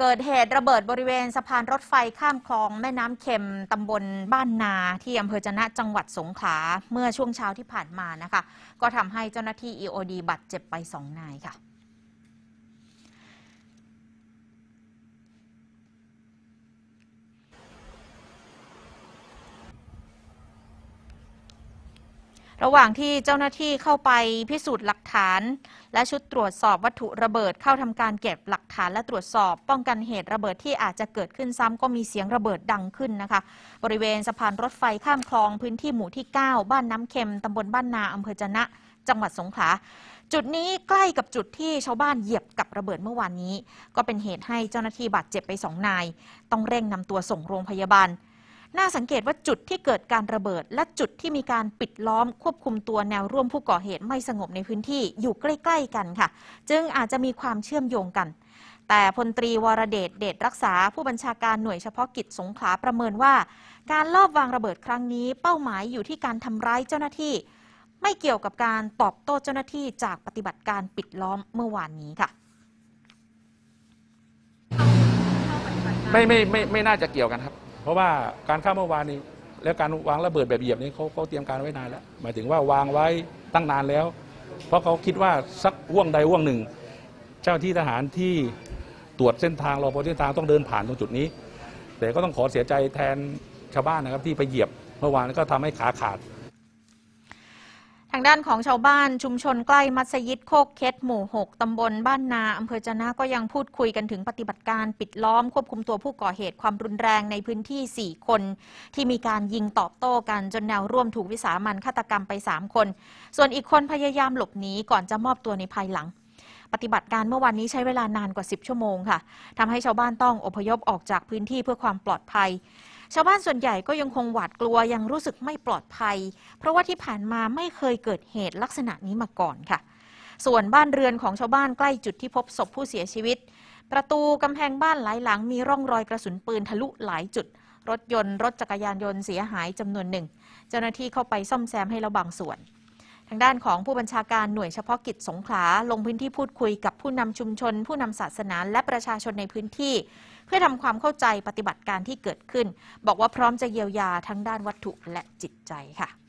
เกิดเหตุระเบิดบริเวณสะพานรถไฟข้ามคลองแม่น้ำเค็มตำบลบ้านนาที่อำเภอจนะจังหวัดสงขลาเมื่อช่วงเช้าที่ผ่านมานะคะ ก็ทำให้เจ้าหน้าที่ EOD บาดเจ็บไปสองนายค่ะระหว่างที่เจ้าหน้าที่เข้าไปพิสูจน์หลักฐานและชุดตรวจสอบวัตถุระเบิดเข้าทำการเก็บหลักฐานและตรวจสอบ ป้องกันเหตุระเบิดที่อาจจะเกิดขึ้นซ้ำก็มีเสียงระเบิดดังขึ้นนะคะ บริเวณสะพานรถไฟข้ามคลองพื้นที่หมู่ที่ 9 บ้านน้ำเค็มตำบลบ้านนาอำเภอจนะ จังหวัดสงขลาจุดนี้ใกล้กับจุดที่ชาวบ้านเหยียบกับระเบิดเมื่อวานนี้ ก็เป็นเหตุให้เจ้าหน้าที่บาดเจ็บไปสองนาย ต้องเร่งนำตัวส่งโรงพยาบาลน่าสังเกตว่าจุดที่เกิดการระเบิดและจุดที่มีการปิดล้อมควบคุมตัวแนวร่วมผู้ก่อเหตุ ไม่สงบในพื้นที่อยู่ใกล้ ๆ กันค่ะ จึงอาจจะมีความเชื่อมโยงกัน แต่พลตรีวรเดชเดชรักษา ผู้บัญชาการหน่วยเฉพาะกิจสงขลาประเมินว่า การลอบวางระเบิดครั้งนี้เป้าหมายอยู่ที่การทำร้ายเจ้าหน้าที่ ไม่เกี่ยวกับการตอบโต้เจ้าหน้าที่จากปฏิบัติการปิดล้อมเมื่อวานนี้ค่ะไม่ไม่ไม่ไม่น่าจะเกี่ยวกันครับเพราะว่าการฆ่าเมื่อวานนี้แล้วการวางระเบิดแบบเหยียบนี้เขาเขาเตรียมการไว้นานแล้วหมายถึงว่าวางไว้ตั้งนานแล้ว เพราะเขาคิดว่าสักว่วงใดว่วงหนึ่ง เจ้าที่ทหารที่ตรวจเส้นทางรอพอเส้นทางต้องเดินผ่านตรงจุดนี้ แต่ก็ต้องขอเสียใจแทนชาวบ้านนะครับที่ไปเหยียบเมื่อวานก็ทำให้ขาขาดทางด้านของชาวบ้านชุมชนใกล้มัสยิดโคกเคสหมู่6ตำบล บ้านนา อำเภอจนะก็ยังพูดคุยกันถึงปฏิบัติการปิดล้อมควบคุมตัวผู้ก่อเหตุความรุนแรงในพื้นที่ 4 คน ที่มีการยิงตอบโต้กันจนแนวร่วมถูกวิสามันฆาตกรรมไป 3 คน ส่วนอีกคนพยายามหลบหนีก่อนจะมอบตัวในภายหลัง ปฏิบัติการเมื่อวานนี้ใช้เวลานานกว่า10ชั่วโมงค่ะทำให้ชาวบ้านต้องอพยพออกจากพื้นที่เพื่อความปลอดภัยชาวบ้านส่วนใหญ่ก็ยังคงหวาดกลัวยังรู้สึกไม่ปลอดภัย เพราะว่าที่ผ่านมาไม่เคยเกิดเหตุลักษณะนี้มาก่อนค่ะ ส่วนบ้านเรือนของชาวบ้านใกล้จุดที่พบศพผู้เสียชีวิต ประตูกำแพงบ้านหลายหลังมีร่องรอยกระสุนปืนทะลุหลายจุด รถยนต์ รถจักรยานยนต์เสียหายจำนวนหนึ่ง เจ้าหน้าที่เข้าไปซ่อมแซมให้แล้วบางส่วนทางด้านของผู้บัญชาการหน่วยเฉพาะกิจสงขลาลงพื้นที่พูดคุยกับผู้นำชุมชน ผู้นำศาสนาและประชาชนในพื้นที่ เพื่อทำความเข้าใจปฏิบัติการที่เกิดขึ้น บอกว่าพร้อมจะเยียวยาทั้งด้านวัตถุและจิตใจค่ะ